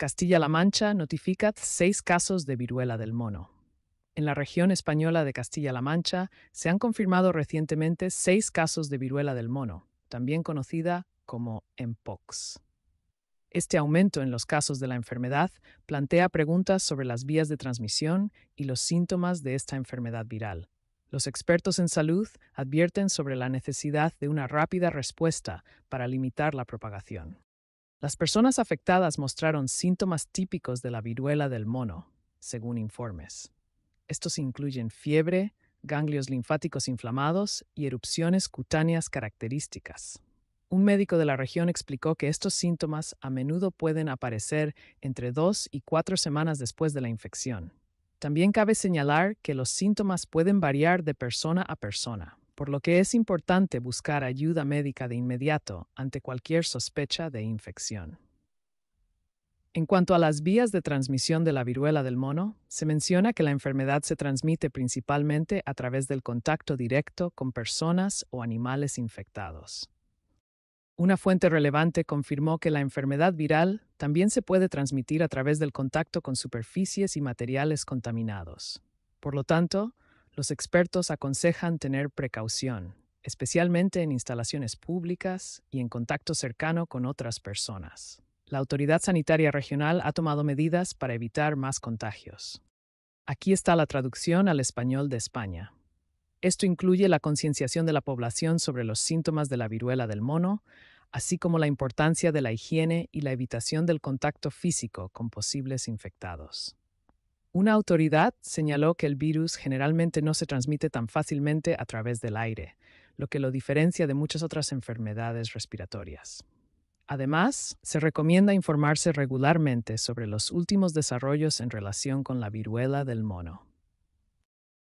Castilla-La Mancha notifica seis casos de viruela del mono. En la región española de Castilla-La Mancha se han confirmado recientemente seis casos de viruela del mono, también conocida como MPOX. Este aumento en los casos de la enfermedad plantea preguntas sobre las vías de transmisión y los síntomas de esta enfermedad viral. Los expertos en salud advierten sobre la necesidad de una rápida respuesta para limitar la propagación. Las personas afectadas mostraron síntomas típicos de la viruela del mono, según informes. Estos incluyen fiebre, ganglios linfáticos inflamados y erupciones cutáneas características. Un médico de la región explicó que estos síntomas a menudo pueden aparecer entre dos y cuatro semanas después de la infección. También cabe señalar que los síntomas pueden variar de persona a persona por lo que es importante buscar ayuda médica de inmediato ante cualquier sospecha de infección. En cuanto a las vías de transmisión de la viruela del mono, se menciona que la enfermedad se transmite principalmente a través del contacto directo con personas o animales infectados. Una fuente relevante confirmó que la enfermedad viral también se puede transmitir a través del contacto con superficies y materiales contaminados. Por lo tanto, los expertos aconsejan tener precaución, especialmente en instalaciones públicas y en contacto cercano con otras personas. La Autoridad Sanitaria Regional ha tomado medidas para evitar más contagios. Aquí está la traducción al español de España. Esto incluye la concienciación de la población sobre los síntomas de la viruela del mono, así como la importancia de la higiene y la evitación del contacto físico con posibles infectados. Una autoridad señaló que el virus generalmente no se transmite tan fácilmente a través del aire, lo que lo diferencia de muchas otras enfermedades respiratorias. Además, se recomienda informarse regularmente sobre los últimos desarrollos en relación con la viruela del mono.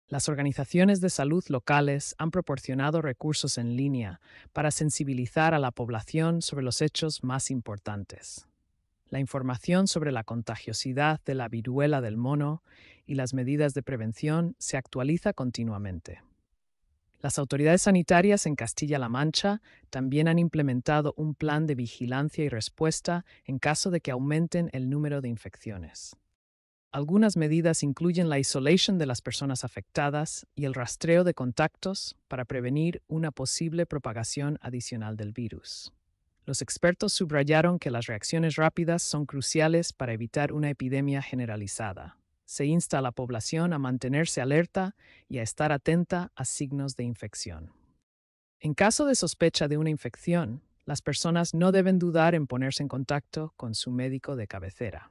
Las organizaciones de salud locales han proporcionado recursos en línea para sensibilizar a la población sobre los hechos más importantes la información sobre la contagiosidad de la viruela del mono y las medidas de prevención se actualiza continuamente. Las autoridades sanitarias en Castilla-La Mancha también han implementado un plan de vigilancia y respuesta en caso de que aumenten el número de infecciones. Algunas medidas incluyen la isolation de las personas afectadas y el rastreo de contactos para prevenir una posible propagación adicional del virus. Los expertos subrayaron que las reacciones rápidas son cruciales para evitar una epidemia generalizada. Se insta a la población a mantenerse alerta y a estar atenta a signos de infección. En caso de sospecha de una infección, las personas no deben dudar en ponerse en contacto con su médico de cabecera.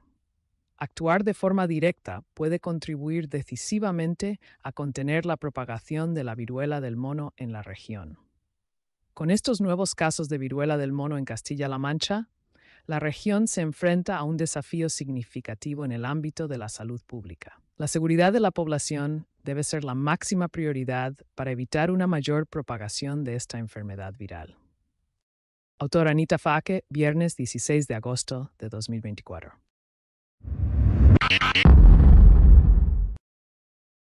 Actuar de forma directa puede contribuir decisivamente a contener la propagación de la viruela del mono en la región. Con estos nuevos casos de viruela del mono en Castilla-La Mancha, la región se enfrenta a un desafío significativo en el ámbito de la salud pública. La seguridad de la población debe ser la máxima prioridad para evitar una mayor propagación de esta enfermedad viral. Autor Anita Faque, viernes 16 de agosto de 2024.